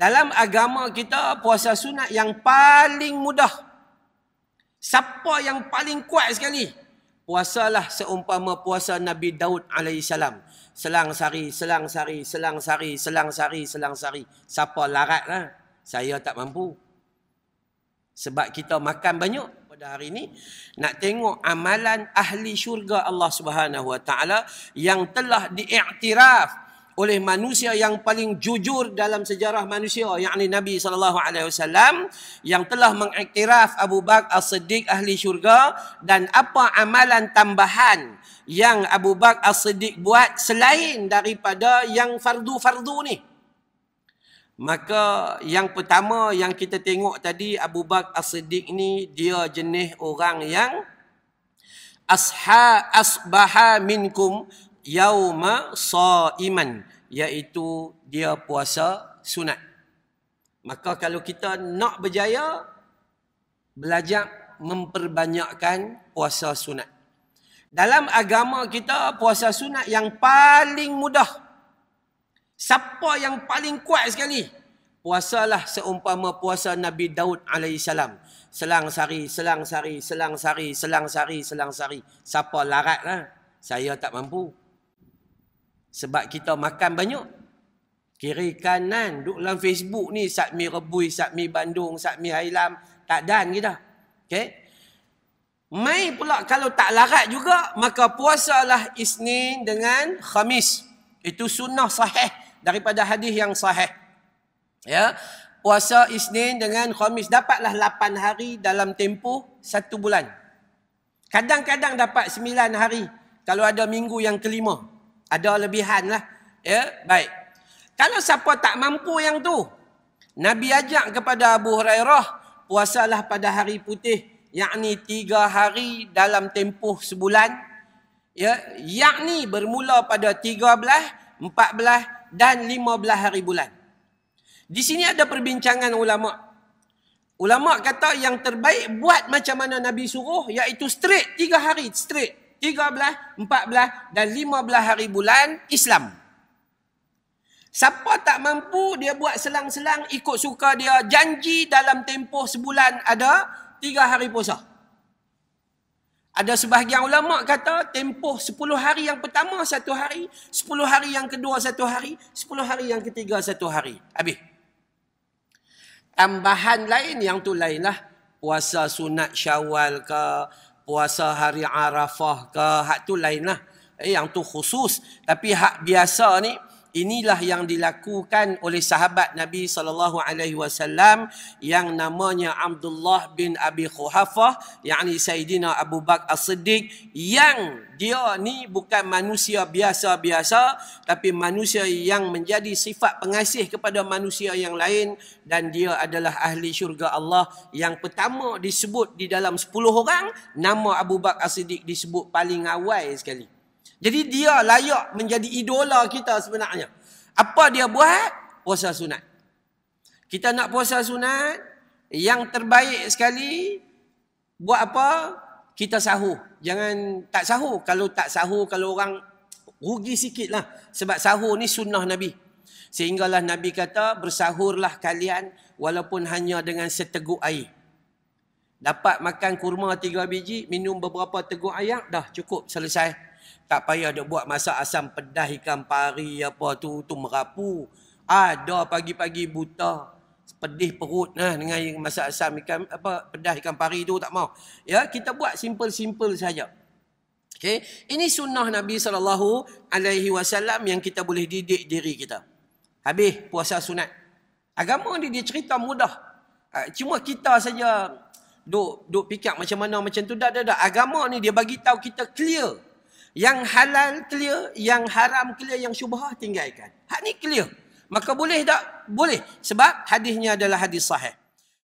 Dalam agama kita puasa sunat yang paling mudah. Siapa yang paling kuat sekali? Puasalah seumpama puasa Nabi Daud AS. Selang sari, selang sari, selang sari, selang sari, selang sari. Siapa larat lah. Saya tak mampu. Sebab kita makan banyak pada hari ini. Nak tengok amalan ahli syurga Allah Subhanahu yang telah diiktiraf oleh manusia yang paling jujur dalam sejarah manusia yakni Nabi sallallahu alaihi wasallam yang telah mengiktiraf Abu Bakar As-Siddiq ahli syurga dan apa amalan tambahan yang Abu Bakar As-Siddiq buat selain daripada yang fardu-fardu ni maka yang pertama yang kita tengok tadi Abu Bakar As-Siddiq ni dia jenis orang yang asha asbaha minkum yauma saiman iaitu dia puasa sunat maka kalau kita nak berjaya belajar memperbanyakkan puasa sunat dalam agama kita puasa sunat yang paling mudah siapa yang paling kuat sekali puasalah seumpama puasa Nabi Daud alaihi salam selang sari selang sari selang sari selang sari selang sari siapa laratlah saya tak mampu sebab kita makan banyak. Kiri kanan, duduk dalam Facebook ni, Sakmi Rebui, Sakmi Bandung, Sakmi Hailam, tak dan kita. Okay? Mai pula kalau tak larat juga, maka puasalah Isnin dengan Khamis. Itu sunnah sahih daripada hadis yang sahih. Ya, Puasa Isnin dengan Khamis dapatlah 8 hari dalam tempoh 1 bulan. Kadang-kadang dapat 9 hari kalau ada minggu yang kelima. Ada lebihan lah. Ya, baik. Kalau siapa tak mampu yang tu, Nabi ajak kepada Abu Hurairah, puasalah pada hari putih, yakni tiga hari dalam tempoh sebulan. Ya, yakni bermula pada 13, 14 dan 15 hari bulan. Di sini ada perbincangan ulama. Ulama kata yang terbaik buat macam mana Nabi suruh, iaitu straight tiga hari straight. 13, 14 dan 15 hari bulan Islam. Siapa tak mampu dia buat selang-selang ikut suka dia janji dalam tempoh sebulan ada 3 hari puasa. Ada sebahagian ulama kata tempoh 10 hari yang pertama satu hari, 10 hari yang kedua satu hari, 10 hari yang ketiga satu hari. Habis. Tambahan lain yang tu lainlah puasa sunat Syawal ke puasa hari Arafah ke, hak tu lain lah. Eh, yang tu khusus. Tapi hak biasa ni, Inilah yang dilakukan oleh sahabat Nabi sallallahu alaihi wasallam yang namanya Abdullah bin Abi Khuhafah, yakni Sayyidina Abu Bakar As-Siddiq yang dia ni bukan manusia biasa-biasa tapi manusia yang menjadi sifat pengasih kepada manusia yang lain dan dia adalah ahli syurga Allah yang pertama disebut di dalam 10 orang nama Abu Bakar As-Siddiq disebut paling awal sekali. Jadi dia layak menjadi idola kita sebenarnya. Apa dia buat? Puasa sunat. Kita nak puasa sunat yang terbaik sekali buat apa? Kita sahur. Jangan tak sahur. Kalau tak sahur kalau orang rugi sikitlah sebab sahur ni sunnah Nabi. Sehinggalah Nabi kata bersahurlah kalian walaupun hanya dengan seteguk air. Dapat makan kurma tiga biji, minum beberapa teguk air, dah cukup selesai tak payah dia buat masak asam pedas ikan pari apa tu tu merapu. Ada pagi-pagi buta pedih perut nah dengan masak asam ikan apa pedas ikan pari tu tak mau. Ya, kita buat simple-simple saja. Okey, ini sunnah Nabi sallallahu alaihi wasallam yang kita boleh didik diri kita. Habis puasa sunat. Agama ni dia cerita mudah. Ha, cuma kita saja duk duk fikir macam mana macam tu dah dah dah. Agama ni dia bagi tahu kita clear yang halal clear, yang haram clear, yang syubhah tinggalkan. Hak ni clear. Maka boleh tak? Boleh. Sebab hadisnya adalah hadis sahih.